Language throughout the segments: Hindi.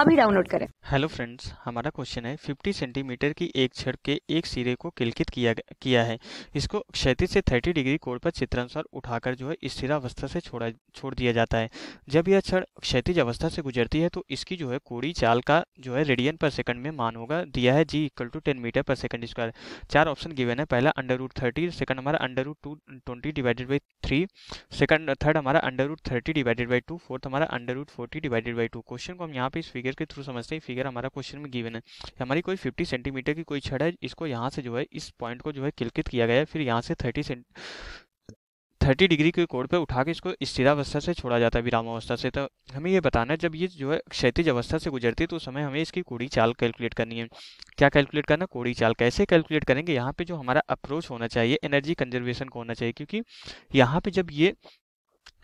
अभी डाउनलोड करें हेलो फ्रेंड्स हमारा क्वेश्चन है 50 सेंटीमीटर की एक छड़ के एक सिरे को किलकित किया किया है इसको क्षेत्र से 30 डिग्री कोण पर चित्रानुसार उठाकर जो है स्थिर अवस्था से छोड़ा छोड़ दिया जाता है जब यह छड़ क्षतिज अवस्था से गुजरती है तो इसकी जो है कोड़ी चाल का जो है रेडियन पर सेकंड में मान होगा दिया है g equal to ten metre per second square चार ऑप्शन गिवन है पहला अंडर रूट थर्टी सेकंड हमारा under root two twenty divided by three second third हमारा under root thirty divided by two fourth हमारा under root forty divided by two question को हम यहाँ पे फिगर के थ्रू समझते हैं फिगर हमारा क्वेश्चन में गिवन है हमारी कोई 50 सेंटीमीटर की कोई छड़ है इसको यहाँ से जो है इस पॉइंट को जो है किलकित किया गया है फिर यहाँ से 30 सेंट थर्टी डिग्री के कोड पे उठा के इसको स्थिरावस्था से छोड़ा जाता है विराम अवस्था से तो हमें ये बताना है जब ये जो है क्षैतिज अवस्था से गुजरती है तो उस समय हमें इसकी कोड़ी चाल कैलकुलेट करनी है क्या कैलकुलेट करना कोड़ी चाल कैसे कैलकुलेट करेंगे यहाँ पे जो हमारा अप्रोच होना चाहिए एनर्जी कंजर्वेशन को होना चाहिए क्योंकि यहाँ पे जब ये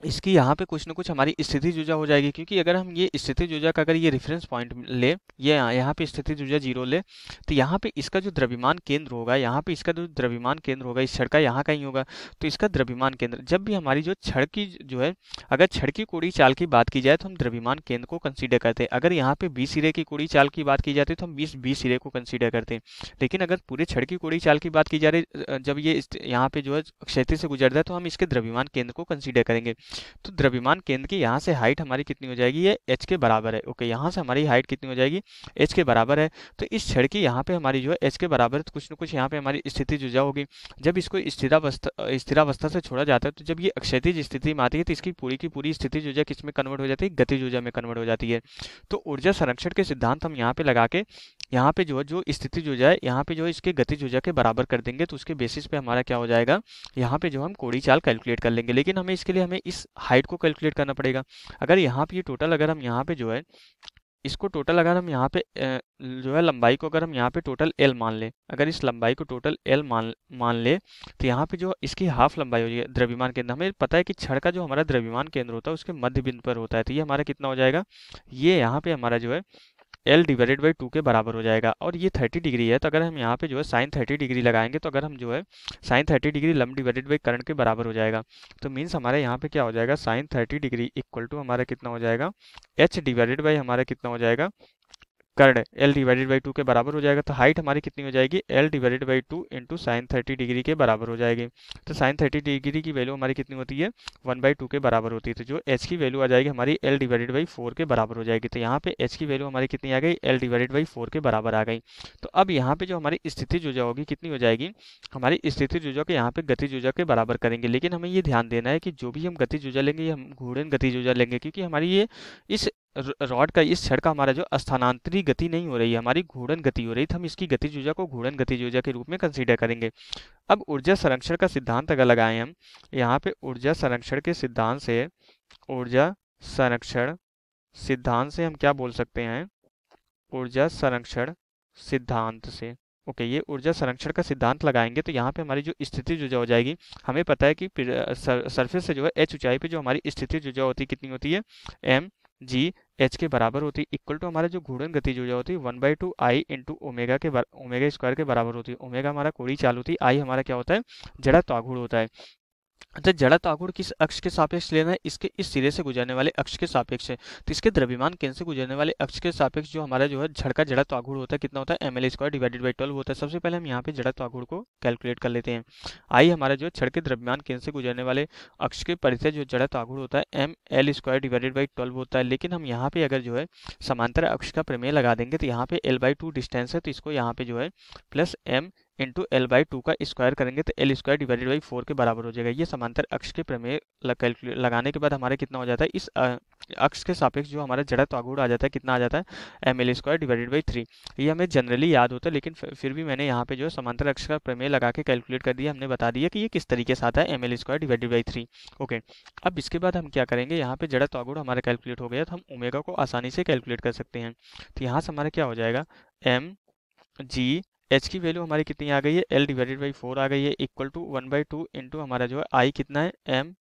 इसकी यहाँ पे कुछ ना कुछ हमारी स्थिति जुजा हो जाएगी क्योंकि अगर हम ये स्थिति जुजा का अगर ये रेफरेंस पॉइंट ले ये यह यहाँ पे स्थिति जुजा जीरो ले तो यहाँ पे इसका जो द्रव्यमान केंद्र होगा यहाँ पे इसका जो द्रव्यमान केंद्र होगा इस छड़ का यहाँ होगा तो इसका द्रव्यमान केंद्र जब भी हमारी जो छड़ की जो है अगर छड़ की कूड़ी चाल की बात की जाए तो हम द्रव्यमान केंद्र को कंसिडर करते हैं अगर यहाँ पे बीस सिरे की कूड़ी चाल की बात की जाती है तो हम बीस बीस सिरे को कंसिडर करते हैं लेकिन अगर पूरे छड़ की कूड़ी चाल की बात की जा रही जब ये यहाँ पे जो है क्षेत्र से गुजरता है तो हम इसके द्रव्यमान केंद्र को कंसिडर करेंगे तो द्रव्यमान केंद्र की यहाँ से हाइट हमारी कितनी हो जाएगी ये एच के बराबर है ओके यहाँ से हमारी हाइट कितनी हो जाएगी एच के बराबर है तो इस छड़ की यहाँ पे हमारी जो है एच के बराबर है तो कुछ ना कुछ यहाँ पे हमारी स्थिति जुझा होगी जब इसको स्थिरावस्था स्थिरावस्था से छोड़ा जाता है तो जब ये अक्षतिज स्थिति में आती है तो इसकी पूरी की पूरी स्थिति जुजा किस में कन्वर्ट हो जाती है गति जुजा में कन्वर्ट हो जाती है तो ऊर्जा संरक्षण के सिद्धांत हम यहाँ पे लगा के यहाँ पे जो है जो स्थिति जुजा है यहाँ पे जो इसके गति जुजा के बराबर कर देंगे तो उसके बेसिस पे हमारा क्या हो जाएगा यहाँ पे जो हम कोड़ी चाल कैलकुलेट कर लेंगे लेकिन हमें इसके लिए हमें इस इस हाइट को कैलकुलेट करना पड़ेगा अगर यहाँ पे ये टोटल अगर हम यहाँ पे जो है इसको टोटल अगर हम यहाँ पे जो है लंबाई को अगर हम यहाँ पे टोटल एल मान ले अगर इस लंबाई को टोटल एल मान मान ले तो यहाँ पे जो इसकी हाफ लंबाई हो जाएगी द्रव्यमान केंद्र हमें पता है कि छड़ का जो हमारा द्रव्यमान केंद्र होता है उसके मध्य बिंदु पर होता है तो ये हमारा कितना हो जाएगा ये यहाँ पे हमारा जो है एल डिवाइडेड बाई टू के बराबर हो जाएगा और ये थर्टी डिग्री है तो अगर हम यहाँ पे जो है साइन थर्टी डिग्री लगाएंगे तो अगर हम जो है साइन थर्टी डिग्री लम डिवाइडेड बाई करंट के बराबर हो जाएगा तो मीन्स हमारे यहाँ पे क्या हो जाएगा sine thirty degree equal to हमारा कितना हो जाएगा एच डिवाइडेड बाई हमारा कितना हो जाएगा chord L divided by two के बराबर हो जाएगा तो हाइट हमारी कितनी हो जाएगी L divided by two into sine thirty degree के बराबर हो जाएगी तो साइन थर्टी डिग्री की वैल्यू हमारी कितनी होती है वन बाई टू के बराबर होती है तो जो एच की वैल्यू आ जाएगी हमारी एल डिवाइडेड बाई फोर के बराबर हो जाएगी तो यहाँ पे एच की वैल्यू हमारी कितनी आ गई एल डिवाइडेड बाई फोर के बराबर आ गई तो अब यहाँ पे जो हमारी स्थिति जुजा होगी कितनी हो जाएगी हमारी स्थिति जुजा के यहाँ पे गति जुजा के बराबर करेंगे लेकिन हमें ये ध्यान देना है कि जो भी हम गति जुजा लेंगे हम घूर्णन गति जुजा लेंगे क्योंकि हमारी ये इस रॉड का इस छड़ का हमारा जो स्थानांतरी गति नहीं हो रही है हमारी घूर्णन गति हो रही तो हम इसकी गतिज ऊर्जा को घूर्णन गतिज ऊर्जा के रूप में कंसीडर करेंगे अब ऊर्जा संरक्षण का सिद्धांत अगर लगाएं हम यहाँ पे ऊर्जा संरक्षण के सिद्धांत से ऊर्जा संरक्षण सिद्धांत से हम क्या बोल सकते हैं ऊर्जा संरक्षण सिद्धांत से ओके okay, ये ऊर्जा संरक्षण का सिद्धांत लगाएंगे तो यहाँ पे हमारी जो स्थिति ऊर्जा हो जाएगी हमें पता है कि सर्फेस से जो है एच ऊंचाई पे जो हमारी स्थिति ऊर्जा होती है कितनी होती है एम जी एच के बराबर होती है इक्वल टू हमारा जो घूर्णन गति जो होती है one by two I into omega के ओमेगा स्क्वायर के बराबर होती है ओमेगा हमारा कोड़ी चालू होती है आई हमारा क्या होता है जड़ा तागुड़ होता है अतः जड़ा आघूर्ण किस अक्ष के सापेक्ष लेना है इसके इस सिरे से गुजरने वाले अक्ष के सापेक्ष है तो इसके द्रव्यमान केंद्र से गुजरने वाले अक्ष के सापेक्ष जो हमारा जो है झड़का जड़ा आघूर्ण होता है कितना होता है M L square divided by twelve होता है सबसे पहले हम यहाँ पे जड़ा आघूर्ण को कैलकुलेट कर लेते हैं आई हमारा जो छड़ के द्रव्यमान केंद्र से गुजरने वाले अक्ष के परिचय जो जड़ा आघूर्ण होता है M L square divided by twelve होता है लेकिन हम यहाँ पे अगर जो है समांतर अक्ष का प्रमेय लगा देंगे तो यहाँ पे एल बाई टू डिस्टेंस है तो इसको यहाँ पे जो है plus M into L by two का स्क्वायर करेंगे तो L square divided by four के बराबर हो जाएगा ये समांतर अक्ष के प्रमेय लगाने के बाद हमारे कितना हो जाता है इस अक्ष के सापेक्ष जो हमारा जड़त तागुड़ आ जाता है कितना आ जाता है M L square divided by three ये हमें जनरली याद होता है लेकिन फिर भी मैंने यहाँ पे जो समांतर अक्ष का प्रमेय लगा के कैलकुलेट कर दिया हमने बता दिया कि ये किस तरीके से आता है M L square divided by three okay अब इसके बाद हम क्या करेंगे यहाँ पे जड़त तागुड़ हमारा कैलकुलेट हो गया तो हम ओमेगा को आसानी से कैलकुलेट कर सकते हैं तो यहाँ से हमारा क्या हो जाएगा एम जी एच की वैल्यू हमारी कितनी आ गई है एल डिवाइडेड बाई फोर आ गई है equal to one by two into हमारा जो है आई कितना है M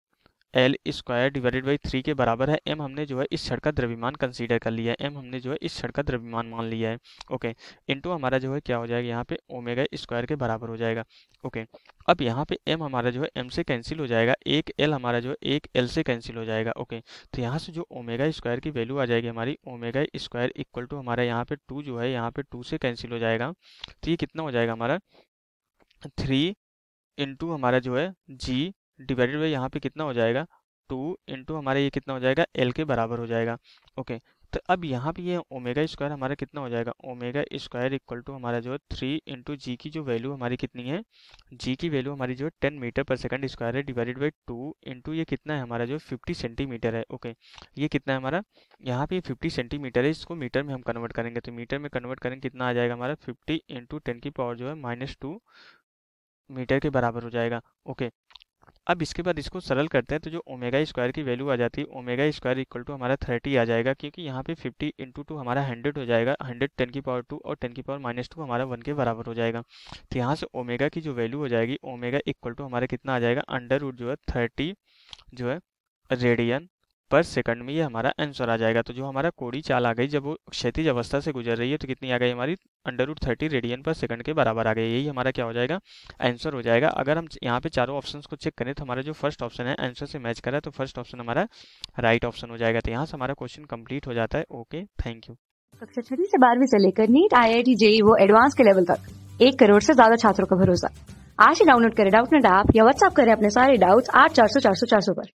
L square divided by three के बराबर है एम हमने जो है इस छड़ का द्रव्यमान कंसीडर कर लिया है एम हमने जो है इस छड़ का द्रव्यमान मान लिया है ओके इंटू हमारा जो है क्या हो जाएगा यहाँ पे ओमेगा स्क्वायर के बराबर हो जाएगा ओके अब यहाँ पे एम हमारा जो है एम से कैंसिल हो जाएगा एक एल हमारा जो है एक एल से कैंसिल हो जाएगा ओके तो यहाँ से जो ओमेगा स्क्वायर की वैल्यू आ जाएगी हमारी ओमेगा स्क्वायर इक्वल टू हमारा यहाँ पे टू जो है यहाँ पे टू से कैंसिल हो जाएगा तो ये कितना हो जाएगा हमारा थ्री इंटू हमारा जो है जी डिवाइडेड बाई यहाँ पे कितना हो जाएगा टू इंटू हमारा ये कितना हो जाएगा एल के बराबर हो जाएगा ओके तो अब यहाँ पे ये ओमेगा स्क्वायर हमारा कितना हो जाएगा ओमेगा स्क्वायर इक्वल टू हमारा जो है थ्री इंटू जी की जो वैल्यू हमारी कितनी है जी की वैल्यू हमारी जो है ten metre per second square है डिवाइडेड बाई टू इंटू ये कितना है हमारा जो फिफ्टी सेंटीमीटर है ओके ये कितना है हमारा यहाँ पे फिफ्टी सेंटीमीटर है इसको मीटर में हम कन्वर्ट करेंगे तो मीटर में कन्वर्ट करेंगे कितना आ जाएगा हमारा फिफ्टी इंटू टेन की पावर जो है माइनस टू मीटर के बराबर हो जाएगा ओके अब इसके बाद इसको सरल करते हैं तो जो ओमेगा स्क्वायर की वैल्यू आ जाती है ओमेगा स्क्वायर इक्वल टू हमारा थर्टी आ जाएगा क्योंकि यहाँ पे फिफ्टी इंटू टू हमारा हंड्रेड हो जाएगा हंड्रेड टेन की पावर टू और टेन की पावर माइनस टू हमारा वन के बराबर हो जाएगा तो यहाँ से ओमेगा की जो वैल्यू हो जाएगी ओमेगा इक्वल टू हमारा कितना आ जाएगा अंडर रूट जो है थर्टी जो है रेडियन पर सेकंड में ये हमारा आंसर आ जाएगा तो जो हमारा कोड़ी चाल आ गई जब वो क्षतिज अवस्था से गुजर रही है तो कितनी आ गई हमारी under root thirty radian per second के बराबर आ गई यही हमारा क्या हो जाएगा आंसर हो जाएगा अगर हम यहाँ पे चारों ऑप्शन को चेक करें तो हमारा जो फर्स्ट ऑप्शन है आंसर से मैच करा तो फर्स्ट ऑप्शन हमारा राइट ऑप्शन हो जाएगा तो यहाँ से हमारा क्वेश्चन कम्प्लीट हो जाता है ओके थैंक यू कक्षा छठी से बारहवीं से लेकर NEET I I T JEE वो एडवांस के लेवल तक एक करोड़ से ज्यादा छात्रों का भरोसा आज ही डाउनलोड करें डाउट नेट आप या व्हाट्सअप करें अपने सारे डाउट्स आठ चार सौ चार सौ चार सौ पर